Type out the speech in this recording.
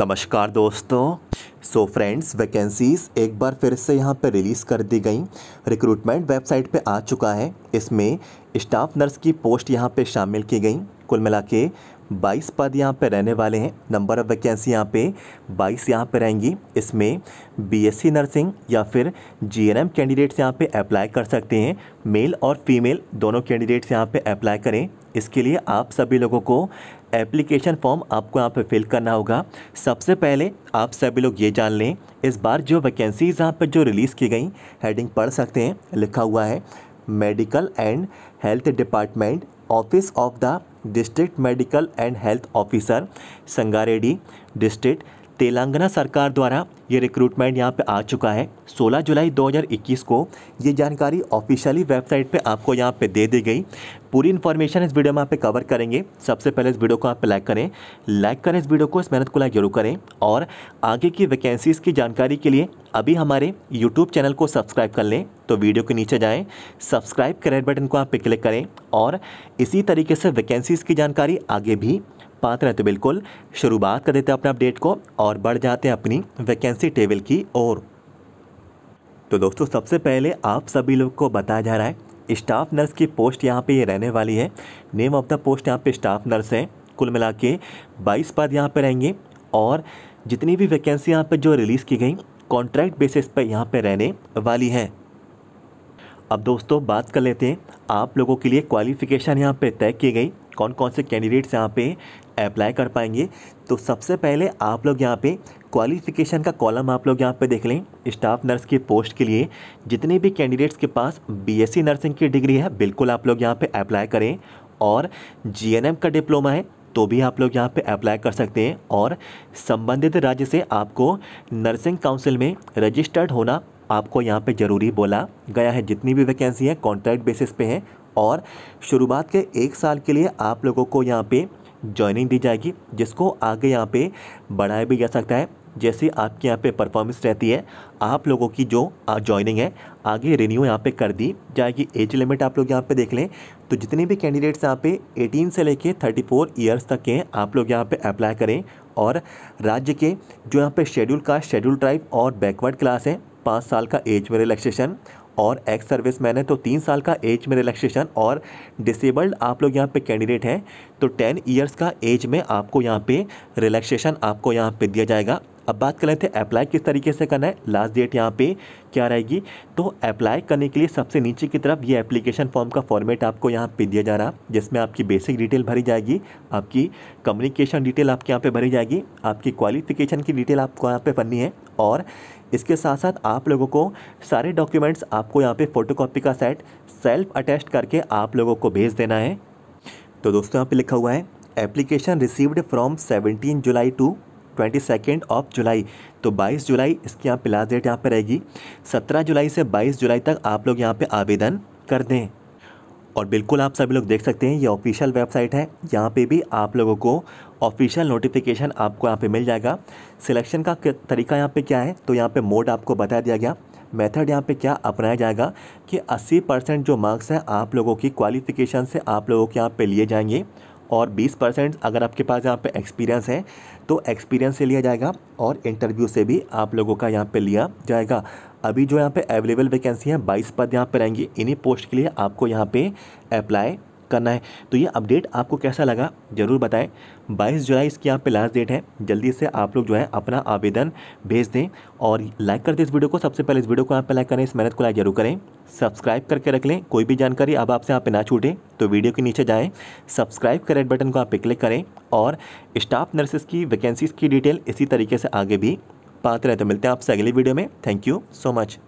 नमस्कार दोस्तों so friends vacancies एक बार फिर से यहाँ पर रिलीज़ कर दी गई रिक्रूटमेंट वेबसाइट पे आ चुका है इसमें स्टाफ नर्स की पोस्ट यहाँ पे शामिल की गई कुल मिला के बाईस पद यहाँ पे रहने वाले हैं नंबर ऑफ़ वैकेंसी यहाँ पे बाईस यहाँ पे रहेंगी इसमें बीएससी नर्सिंग या फिर जीएनएम कैंडिडेट्स यहाँ पे अप्लाई कर सकते हैं मेल और फीमेल दोनों कैंडिडेट्स यहाँ पे अप्लाई करें इसके लिए आप सभी लोगों को एप्लीकेशन फॉर्म आपको यहाँ पे फिल करना होगा सबसे पहले आप सभी लोग ये जान लें इस बार जो वैकेंसीज़ यहाँ पर जो रिलीज़ की गई हेडिंग पढ़ सकते हैं लिखा हुआ है medical and health department office of the district medical and health officer Sangareddy district Telangana सरकार द्वारा ये रिक्रूटमेंट यहाँ पे आ चुका है 16 जुलाई 2021 को ये जानकारी ऑफिशियली वेबसाइट पे आपको यहाँ पे दे दी गई पूरी इन्फॉर्मेशन इस वीडियो में आप कवर करेंगे सबसे पहले इस वीडियो को आप लाइक करें लाइक करें इस वीडियो को इस मेहनत को लाइक जरूर करें और आगे की वैकेंसीज़ की जानकारी के लिए अभी हमारे यूट्यूब चैनल को सब्सक्राइब कर लें तो वीडियो के नीचे जाएँ सब्सक्राइब करें बटन को आप पे क्लिक करें और इसी तरीके से वैकेंसीज़ की जानकारी आगे भी पात्र हैं तो बिल्कुल शुरुआत कर देते हैं अपने अपडेट को और बढ़ जाते हैं अपनी वैकेंसी टेबल की ओर तो दोस्तों सबसे पहले आप सभी लोग को बताया जा रहा है स्टाफ नर्स की पोस्ट यहाँ पे ये रहने वाली है नेम ऑफ द पोस्ट यहाँ पे स्टाफ नर्स है कुल मिला के बाईस पद यहाँ पे रहेंगे और जितनी भी वैकेंसी यहाँ पे जो रिलीज़ की गई कॉन्ट्रैक्ट बेसिस पर यहाँ पे रहने वाली हैं अब दोस्तों बात कर लेते हैं आप लोगों के लिए क्वालिफ़िकेशन यहाँ पर तय की गई कौन कौन से कैंडिडेट्स यहाँ पे अप्लाई कर पाएंगे तो सबसे पहले आप लोग यहाँ पे क्वालिफिकेशन का कॉलम आप लोग यहाँ पे देख लें स्टाफ नर्स की पोस्ट के लिए जितने भी कैंडिडेट्स के पास बीएससी नर्सिंग की डिग्री है बिल्कुल आप लोग यहाँ पे अप्लाई करें और जीएनएम का डिप्लोमा है तो भी आप लोग यहाँ पे अप्लाई कर सकते हैं और संबंधित राज्य से आपको नर्सिंग काउंसिल में रजिस्टर्ड होना आपको यहाँ पर ज़रूरी बोला गया है जितनी भी वैकेंसी है कॉन्ट्रैक्ट बेसिस पे है और शुरुआत के एक साल के लिए आप लोगों को यहाँ पर ज्वाइनिंग दी जाएगी जिसको आगे यहाँ पे बढ़ाया भी जा सकता है जैसे आपके यहाँ पे परफॉर्मेंस रहती है आप लोगों की जो ज्वाइनिंग है आगे रिन्यू यहाँ पे कर दी जाएगी एज लिमिट आप लोग यहाँ पे देख लें तो जितने भी कैंडिडेट्स यहाँ पे 18 से लेके 34 इयर्स तक के हैं आप लोग यहाँ पे अप्लाई करें और राज्य के जो यहाँ पे शेड्यूल कास्ट शेड्यूल ट्राइब और बैकवर्ड क्लास है पाँच साल का एज में रिलैक्सेशन और एक्स सर्विस मैन है तो तीन साल का एज में रिलैक्सेशन और डिसेबल्ड आप लोग यहाँ पे कैंडिडेट हैं तो टेन ईयर्स का एज में आपको यहाँ पे रिलैक्सेशन आपको यहाँ पे दिया जाएगा अब बात कर लेते हैं अप्लाई किस तरीके से करना है लास्ट डेट यहाँ पे क्या रहेगी तो अप्लाई करने के लिए सबसे नीचे की तरफ ये एप्लीकेशन फॉर्म का फॉर्मेट आपको यहाँ पे दिया जा रहा जिसमें आपकी बेसिक डिटेल भरी जाएगी आपकी कम्युनिकेशन डिटेल आपके यहाँ पर भरी जाएगी आपकी क्वालिफिकेशन की डिटेल आपको यहाँ पर भरनी है और इसके साथ साथ आप लोगों को सारे डॉक्यूमेंट्स आपको यहाँ पर फोटो का सेट सेल्फ अटैच करके आप लोगों को भेज देना है तो दोस्तों यहाँ पे लिखा हुआ है application received from 17 July to twenty second of July तो 22 जुलाई इसकी यहाँ पे लास्ट डेट यहाँ पे रहेगी 17 जुलाई से 22 जुलाई तक आप लोग यहाँ पे आवेदन कर दें और बिल्कुल आप सभी लोग देख सकते हैं ये ऑफिशियल वेबसाइट है यहाँ पे भी आप लोगों को ऑफिशियल नोटिफिकेशन आपको यहाँ पे मिल जाएगा सिलेक्शन का तरीका यहाँ पे क्या है तो यहाँ पे मोड आपको बता दिया गया मेथड यहाँ पे क्या अपनाया जाएगा कि 80 परसेंट जो मार्क्स हैं आप लोगों की क्वालिफिकेशन से आप लोगों के यहाँ पे लिए जाएंगे और 20 परसेंट अगर आपके पास यहाँ पे एक्सपीरियंस है तो एक्सपीरियंस से लिया जाएगा और इंटरव्यू से भी आप लोगों का यहाँ पे लिया जाएगा अभी जो यहाँ पे अवेलेबल वैकेंसी हैं 22 पद यहाँ पे रहेंगी इन्हीं पोस्ट के लिए आपको यहाँ पे अप्लाई करना है तो ये अपडेट आपको कैसा लगा ज़रूर बताएं 22 जुलाई इसकी यहाँ पे लास्ट डेट है जल्दी से आप लोग जो है अपना आवेदन भेज दें और लाइक कर दें इस वीडियो को सबसे पहले इस वीडियो को यहाँ पे लाइक करें इस मेहनत को लाइक जरूर करें सब्सक्राइब करके रख लें कोई भी जानकारी अब आपसे यहाँ पर ना छूटें तो वीडियो के नीचे जाएँ सब्सक्राइब कर रेड बटन को आप पर क्लिक करें और स्टाफ नर्सेज की वैकेंसीज़ की डिटेल इसी तरीके से आगे भी पाते रहे तो मिलते हैं आपसे अगली वीडियो में थैंक यू सो मच